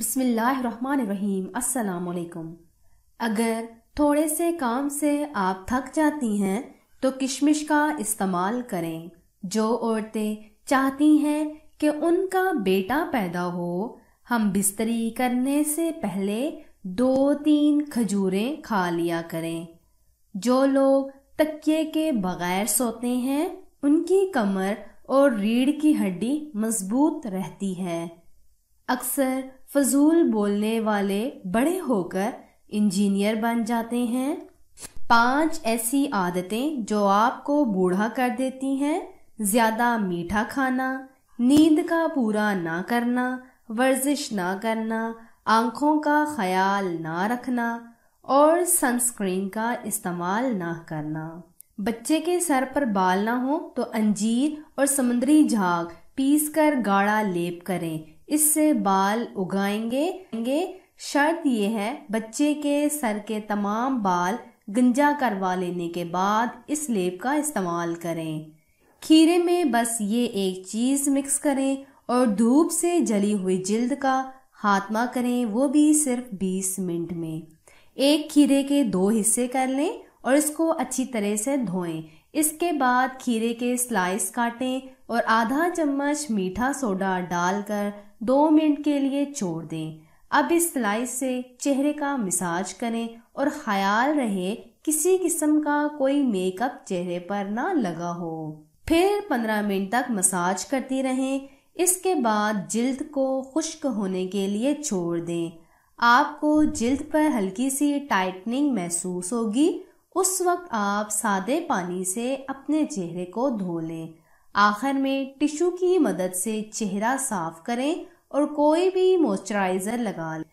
बिसमीम् अस्सलाम अगर थोड़े से काम से आप थक जाती हैं तो किशमिश का इस्तेमाल करें जो औरतें चाहती हैं कि उनका बेटा पैदा हो हम बिस्तरी करने से पहले दो तीन खजूरें खा लिया करें जो लोग तकिए के बगैर सोते हैं उनकी कमर और रीढ़ की हड्डी मजबूत रहती है अक्सर फजूल बोलने वाले बड़े होकर इंजीनियर बन जाते हैं पांच ऐसी आदतें जो आपको बूढ़ा कर देती हैं ज़्यादा मीठा खाना नींद का पूरा ना करना वर्जिश ना करना आंखों का ख्याल ना रखना और सनस्क्रीन का इस्तेमाल ना करना बच्चे के सर पर बाल ना हो तो अंजीर और समुद्री झाग पीस कर गाढ़ा लेप करें इससे बाल उगाएंगे शर्त यह है बच्चे के सर के तमाम बाल गंजा करवा लेने के बाद इस लेप का इस्तेमाल करें खीरे में बस ये एक चीज़ मिक्स करें और धूप से जली हुई जिल्द का हाथमा करें वो भी सिर्फ 20 मिनट में एक खीरे के दो हिस्से कर लें और इसको अच्छी तरह से धोएं इसके बाद खीरे के स्लाइस काटें और आधा चम्मच मीठा सोडा डालकर दो मिनट के लिए छोड़ दें अब इस सिलाई से चेहरे का मिसाज करें और ख्याल रहे किसी किस्म का कोई मेकअप चेहरे पर ना लगा हो फिर पंद्रह मिनट तक मसाज करती रहें इसके बाद जिल्द को खुश्क होने के लिए छोड़ दें आपको जिल्द पर हल्की सी टाइटनिंग महसूस होगी उस वक्त आप सादे पानी से अपने चेहरे को धो लें आखिर में टिश्यू की मदद से चेहरा साफ करें और कोई भी मॉइस्चराइज़र लगा लें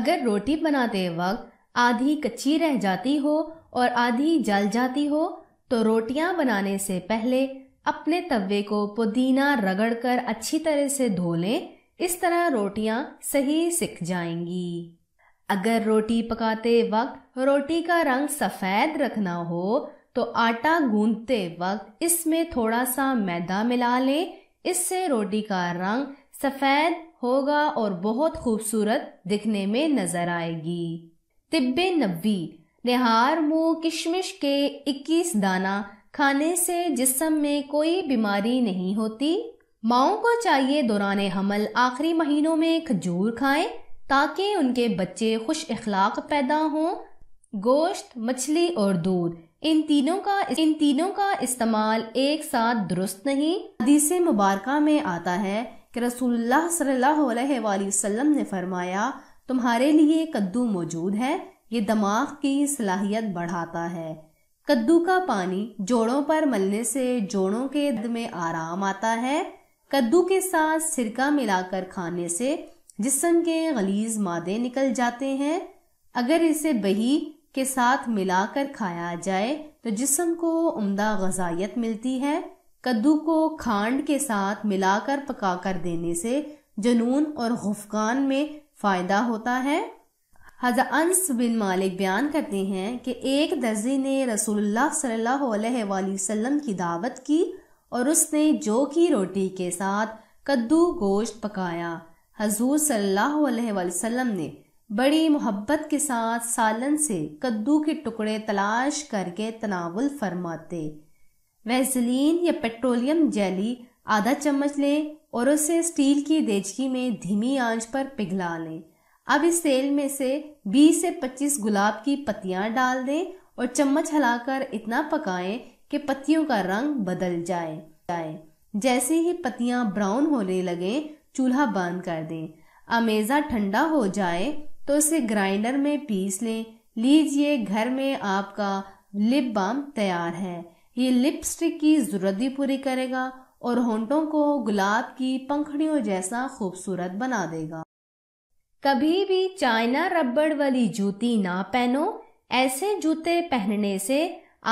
अगर रोटी बनाते वक्त आधी कच्ची रह जाती हो और आधी जल जाती हो तो रोटियां बनाने से पहले अपने तवे को पुदीना रगड़कर अच्छी तरह से धो लें इस तरह रोटियां सही सिक जाएंगी अगर रोटी पकाते वक्त रोटी का रंग सफ़ेद रखना हो तो आटा गूंदते वक्त इसमें थोड़ा सा मैदा मिला लें इससे रोटी का रंग सफ़ेद होगा और बहुत खूबसूरत दिखने में नजर आएगी तिब्बे नब्बी निहार मुंह किशमिश के 21 दाना खाने से जिसम में कोई बीमारी नहीं होती माओ को चाहिए दौरान हमल आखिरी महीनों में खजूर खाएं ताकि उनके बच्चे खुश अखलाक पैदा हों गोश्त मछली और दूध इन तीनों का इन तीनों का इस्तेमाल एक साथ दुरुस्त नहीं हदीसी मुबारक में आता है कि रसूलुल्लाह सल्लल्लाहु अलैहि वसल्लम ने फरमाया तुम्हारे लिए कद्दू मौजूद है ये दिमाग की सलाहियत बढ़ाता है कद्दू का पानी जोड़ों पर मलने से जोड़ों के दर्द में आराम आता है कद्दू के साथ सिरका मिलाकर खाने से जिसम के गलीज मादे निकल जाते हैं अगर इसे बही के साथ मिलाकर खाया जाए तो जिसम को उम्दा गजाइत मिलती है कद्दू को खांड के साथ मिलाकर पकाकर देने से जुनून और खुफकान में फ़ायदा होता है हज़ा अनस बिन मालिक बयान करते हैं कि एक दर्जी ने रसूलुल्लाह सल्लल्लाहु अलैहि वसल्लम की दावत की और उसने जो की रोटी के साथ कद्दू गोश्त पकाया हजूर सल्लल्लाहु अलैहि वसल्लम ने बड़ी मोहब्बत के साथ सालन से कद्दू के टुकड़े तलाश करके तनावुल फरमाते वैसलीन या पेट्रोलियम जेली आधा चम्मच लें और उसे स्टील की देचकी में धीमी आंच पर पिघला लें अब इस तेल में से 20 से 25 गुलाब की पत्तियां डाल दें और चम्मच हिलाकर इतना पकाएं कि पत्तियों का रंग बदल जाए जाए जैसे ही पत्तियां ब्राउन होने लगे चूल्हा बंद कर दें अमेज़ा ठंडा हो जाए तो इसे ग्राइंडर में पीस लें लीजिए घर में आपका लिप बाम तैयार है ये लिपस्टिक की जरूरत भी पूरी करेगा और होंठों को गुलाब की पंखड़ियों जैसा खूबसूरत बना देगा कभी भी चाइना रबड़ वाली जूती ना पहनो ऐसे जूते पहनने से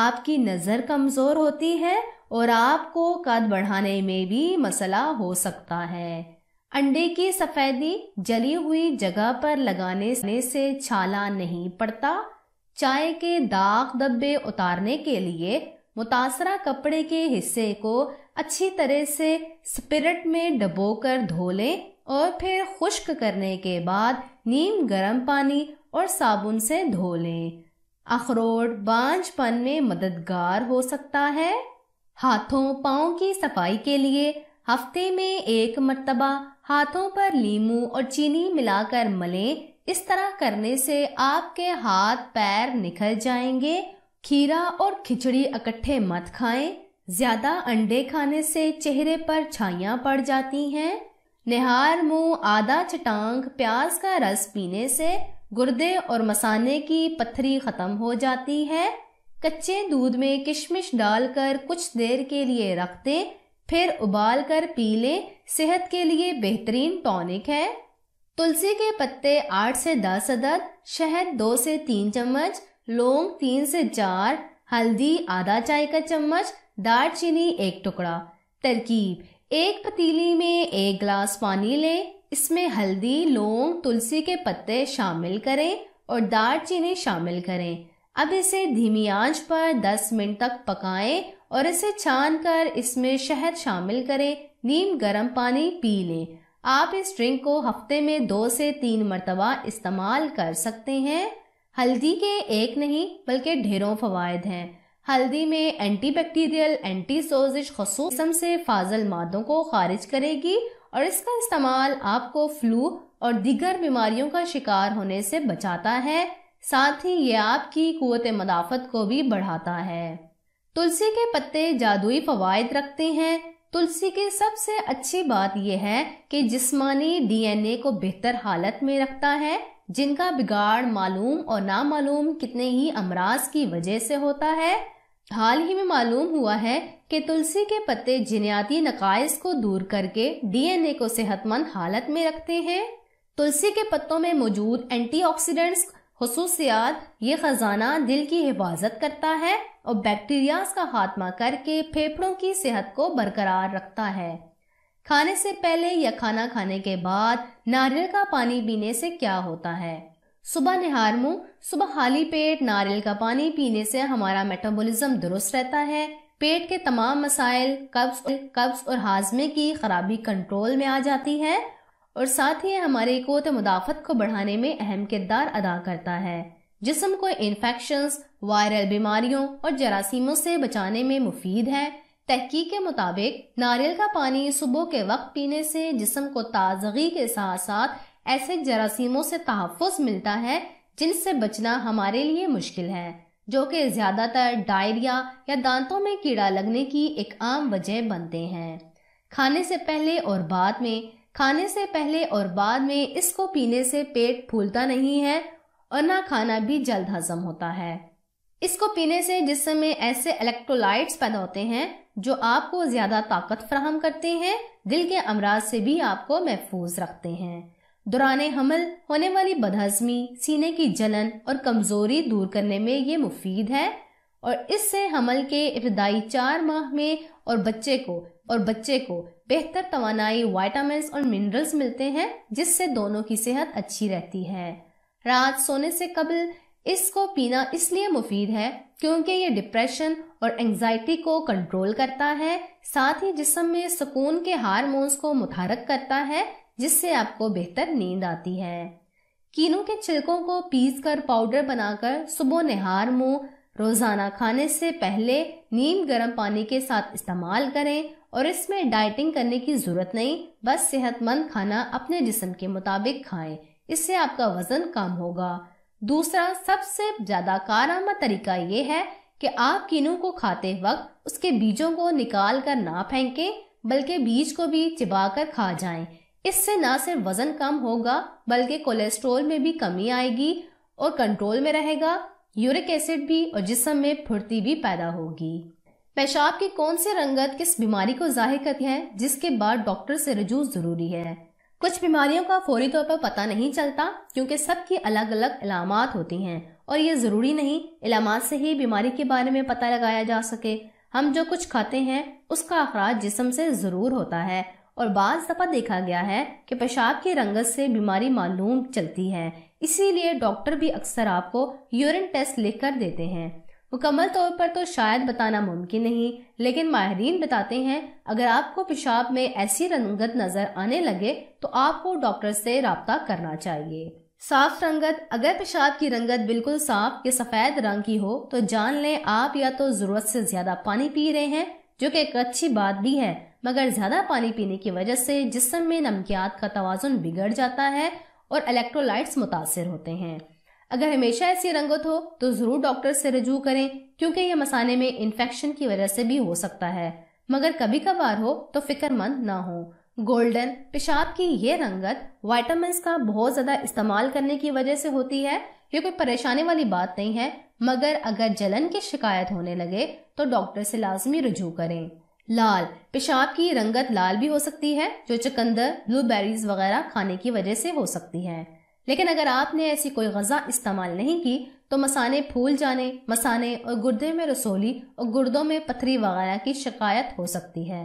आपकी नज़र कमज़ोर होती है और आपको कद बढ़ाने में भी मसला हो सकता है अंडे की सफ़ेदी जली हुई जगह पर लगाने से छाला नहीं पड़ता चाय के दाग धब्बे उतारने के लिए मुतासरा कपड़े के हिस्से को अच्छी तरह से स्पिरिट में डबोकर धो लें और फिर खुश्क करने के बाद नीम गर्म पानी और साबुन से धो लें अखरोट बांझपन में मददगार हो सकता है हाथों पाओ की सफाई के लिए हफ्ते में एक मरतबा हाथों पर लीमू और चीनी मिलाकर मलें इस तरह करने से आपके हाथ पैर निखर जाएंगे खीरा और खिचड़ी इकट्ठे मत खाएं ज्यादा अंडे खाने से चेहरे पर छाइया पड़ जाती हैं निहार मुंह आधा चटांग प्याज का रस पीने से गुर्दे और मसाने की पत्थरी खत्म हो जाती है कच्चे दूध में किशमिश डालकर कुछ देर के लिए रख दें फिर उबाल कर पी लें सेहत के लिए बेहतरीन टॉनिक है तुलसी के पत्ते आठ से दस अदद शहद दो से तीन चम्मच लौंग तीन से चार हल्दी आधा चाय का चम्मच दालचीनी एक टुकड़ा तरकीब एक पतीली में एक गिलास पानी लें इसमें हल्दी लौंग तुलसी के पत्ते शामिल करें और दालचीनी शामिल करें अब इसे धीमी आंच पर 10 मिनट तक पकाएं और इसे छान कर इसमें शहद शामिल करें नीम गर्म पानी पी लें आप इस ड्रिंक को हफ्ते में दो से तीन मरतबा इस्तेमाल कर सकते हैं हल्दी के एक नहीं बल्कि ढेरों फवायद हैं हल्दी में एंटी बैक्टीरियल एंटी सोजिश खसूस से फाजल मादों को खारिज करेगी और इसका इस्तेमाल आपको फ्लू और दीगर बीमारियों का शिकार होने से बचाता है साथ ही ये आपकी कुत मदाफत को भी बढ़ाता है तुलसी के पत्ते जादुई फवायद रखते हैं तुलसी की सबसे अच्छी बात यह है कि जिस्मानी डीएनए को बेहतर हालत में रखता है जिनका बिगाड़ मालूम और नामालूम कितने ही अमराज की वजह से होता है हाल ही में मालूम हुआ है कि तुलसी के पत्ते जिनियाती नकायस को दूर करके डीएनए को सेहतमंद हालत में रखते हैं तुलसी के पत्तों में मौजूद एंटीऑक्सीडेंट्स खसूसियात ये खजाना दिल की हिफाजत करता है और बैक्टीरियाज का खात्मा करके फेफड़ों की सेहत को बरकरार रखता है खाने से पहले या खाना खाने के बाद नारियल का पानी पीने से क्या होता है सुबह निहार मुंह सुबह खाली पेट नारियल का पानी पीने से हमारा मेटाबॉलिज्म दुरुस्त रहता है पेट के तमाम मसाइल कब्ज कब्ज और हाजमे की खराबी कंट्रोल में आ जाती है और साथ ही हमारे कोत मुदाफत को बढ़ाने में अहम किरदार अदा करता है जिसम को इन्फेक्शन वायरल बीमारियों और जरासीमों से बचाने में मुफीद है तहकीक के मुताबिक नारियल का पानी सुबह के वक्त पीने से जिसम को ताजगी के साथ साथ ऐसे जरासीमों से तहफ़ मिलता है जिनसे बचना हमारे लिए मुश्किल है जो कि ज़्यादातर डायरिया या दांतों में कीड़ा लगने की एक आम वजह बनते हैं खाने से पहले और बाद में खाने से पहले और बाद में इसको पीने से पेट फूलता नहीं है और ना खाना भी जल्द हजम होता है इसको पीने से जिसम में ऐसे इलेक्ट्रोलाइट्स पैदा होते हैं जो आपको ज्यादा ताकत फ्राहम करते हैं दिल के अमराज से भी आपको महफूज रखते हैं दौरान हमल होने वाली बदहजमी सीने की जलन और कमजोरी दूर करने में ये मुफीद है और इससे हमल के इब्तदाई चार माह में और बच्चे को और बच्चे को बेहतर तोानाई वाइटामिन और मिनरल्स मिलते हैं जिससे दोनों की सेहत अच्छी रहती है रात सोने से कबल इसको पीना इसलिए मुफीद है क्योंकि ये डिप्रेशन और एंजाइटी को कंट्रोल करता है साथ ही जिसम में सुकून के हारमोन्स को मुतहरक करता है जिससे आपको बेहतर नींद आती है कीनों के छिलकों को पीस कर पाउडर बनाकर सुबह नहार मुंह रोजाना खाने से पहले नीम गर्म पानी के साथ इस्तेमाल करें और इसमें डाइटिंग करने की जरूरत नहीं बस सेहतमंद खाना अपने जिसम के मुताबिक खाएं इससे आपका वजन कम होगा दूसरा सबसे ज्यादा कारामा तरीका ये है कि आप किनू को खाते वक्त उसके बीजों को निकाल कर ना फेंकें बल्कि बीज को भी चिबा कर खा जाए इससे ना सिर्फ वजन कम होगा बल्कि कोलेस्ट्रोल में भी कमी आएगी और कंट्रोल में रहेगा यूरिक एसिड भी और जिसम में फुर्ती भी पैदा होगी पेशाब की कौन सी रंगत किस बीमारी को जाहिर करती है जिसके बाद डॉक्टर से रजू जरूरी है कुछ बीमारियों का फौरी तौर पर पता नहीं चलता क्योंकि सबकी अलग अलग इलामत होती हैं और ये ज़रूरी नहीं इलामत से ही बीमारी के बारे में पता लगाया जा सके हम जो कुछ खाते हैं उसका अखराज जिसम से ज़रूर होता है और बाज़ दफ़ा देखा गया है कि पेशाब की रंगत से बीमारी मालूम चलती है इसीलिए डॉक्टर भी अक्सर आपको यूरिन टेस्ट लिख कर देते हैं मुकम्मल तौर पर तो शायद बताना मुमकिन नहीं लेकिन माहरीन बताते हैं अगर आपको पेशाब में ऐसी रंगत नज़र आने लगे तो आपको डॉक्टर से रबता करना चाहिए साफ रंगत अगर पेशाब की रंगत बिल्कुल साफ या सफ़ेद रंग की हो तो जान लें आप या तो ज़रूरत से ज़्यादा पानी पी रहे हैं जो कि एक अच्छी बात भी है मगर ज़्यादा पानी पीने की वजह से जिसम में नमकियात का तोज़ुन बिगड़ जाता है और इलेक्ट्रोलाइट्स मुतासर होते हैं अगर हमेशा ऐसी रंगत हो तो जरूर डॉक्टर से रजू करें क्योंकि यह मसाने में इन्फेक्शन की वजह से भी हो सकता है मगर कभी कभार हो तो फिक्रमंद ना हो गोल्डन पेशाब की ये रंगत वाइटामिन का बहुत ज्यादा इस्तेमाल करने की वजह से होती है ये कोई परेशानी वाली बात नहीं है मगर अगर जलन की शिकायत होने लगे तो डॉक्टर से लाजमी रजू करें लाल पेशाब की रंगत लाल भी हो सकती है जो चकंदर ब्लूबेरीज वगैरह खाने की वजह से हो सकती है लेकिन अगर आपने ऐसी कोई गजा इस्तेमाल नहीं की तो मसाने फूल जाने मसाने और गुर्दे में रसोली और गुर्दों में पथरी वगैरह की शिकायत हो सकती है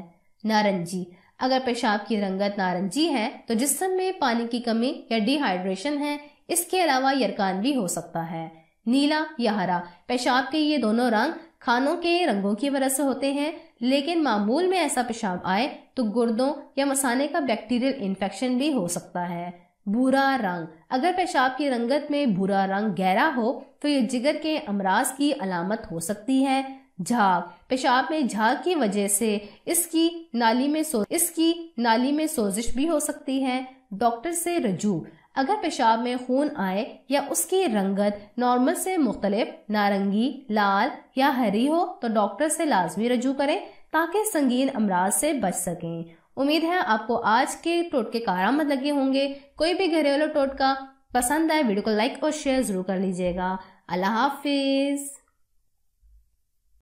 नारंगी अगर पेशाब की रंगत नारंगी है तो जिसम में पानी की कमी या डिहाइड्रेशन है इसके अलावा यरकान भी हो सकता है नीला या हरा पेशाब के ये दोनों रंग खानों के रंगों की वजह से होते हैं लेकिन मामूल में ऐसा पेशाब आए तो गुर्दों या मसाने का बैक्टीरियल इन्फेक्शन भी हो सकता है भूरा रंग अगर पेशाब की रंगत में भूरा रंग गहरा हो तो ये जिगर के अमराज की अलामत हो सकती है झाग पेशाब में झाग की वजह से इसकी नाली में सो इसकी नाली में सोजिश भी हो सकती है डॉक्टर से रजू अगर पेशाब में खून आए या उसकी रंगत नॉर्मल से मुख्तलिफ नारंगी लाल या हरी हो तो डॉक्टर से लाजमी रजू करें ताकि संगीन अमराज से बच सकें उम्मीद है आपको आज के टोटके कारामद लगे होंगे कोई भी घरेलू टोटका पसंद आए वीडियो को लाइक और शेयर जरूर कर लीजिएगा अल्लाह हाफिज़